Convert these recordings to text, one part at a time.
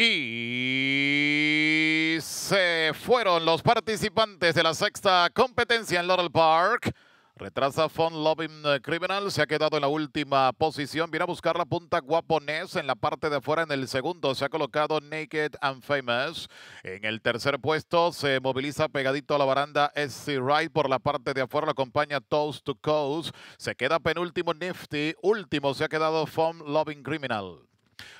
Y se fueron los participantes de la sexta competencia en Laurel Park. Retrasa Fun Loving Criminal, se ha quedado en la última posición. Viene a buscar la punta guaponés en la parte de afuera en el segundo. Se ha colocado Naked and Famous. En el tercer puesto se moviliza pegadito a la baranda SC Right por la parte de afuera. Lo acompaña Toast to Coast. Se queda penúltimo Nifty. Último se ha quedado Fun Loving Criminal.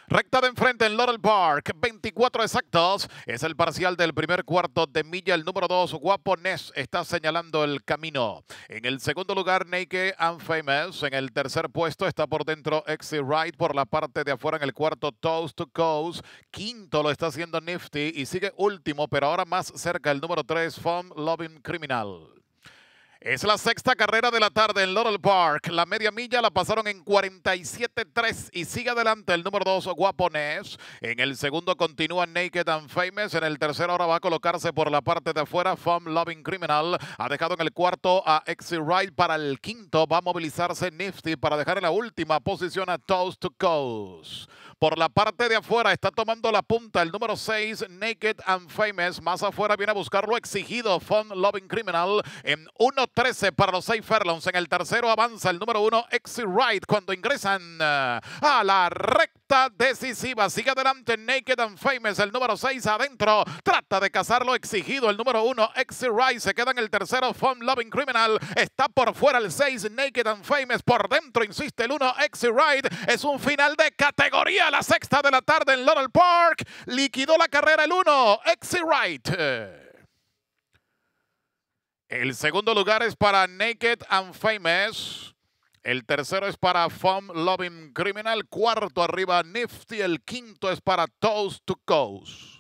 Recta de enfrente en Laurel Park, 24 exactos. Es el parcial del primer cuarto de milla. El número 2, Guapo Ness, está señalando el camino. En el segundo lugar, Naked and Famous. En el tercer puesto está por dentro Exit Right. Por la parte de afuera, en el cuarto, Toast to Coast. Quinto lo está haciendo Nifty y sigue último, pero ahora más cerca el número 3, From Loving Criminal. Es la sexta carrera de la tarde en Laurel Park. La media milla la pasaron en 47.3 y sigue adelante el número 2, Guaponés. En el segundo continúa Naked and Famous. En el tercero ahora va a colocarse por la parte de afuera From Loving Criminal. Ha dejado en el cuarto a Exit Ride para el quinto. Va a movilizarse Nifty para dejar en la última posición a Toast to Coast. Por la parte de afuera está tomando la punta el número 6, Naked and Famous. Más afuera viene a buscar lo exigido, Fun Loving Criminal. En 1.13 para los 6 Furlongs. En el tercero avanza el número 1, Exit Ride. Cuando ingresan eh, a la recta decisiva. Sigue adelante Naked and Famous, el número 6 adentro. Trata de cazar lo exigido. El número 1, Exit Rise, se queda en el tercero. Fun Loving Criminal. Está por fuera el 6, Naked and Famous. Por dentro, insiste el 1, Exit Ride. Es un final de categoría. La sexta de la tarde en Laurel Park. Liquidó la carrera el 1, Exit Ride. El segundo lugar es para Naked and Famous. El tercero es para Fom Loving Criminal. Cuarto arriba Nifty. El quinto es para Toast to Coast.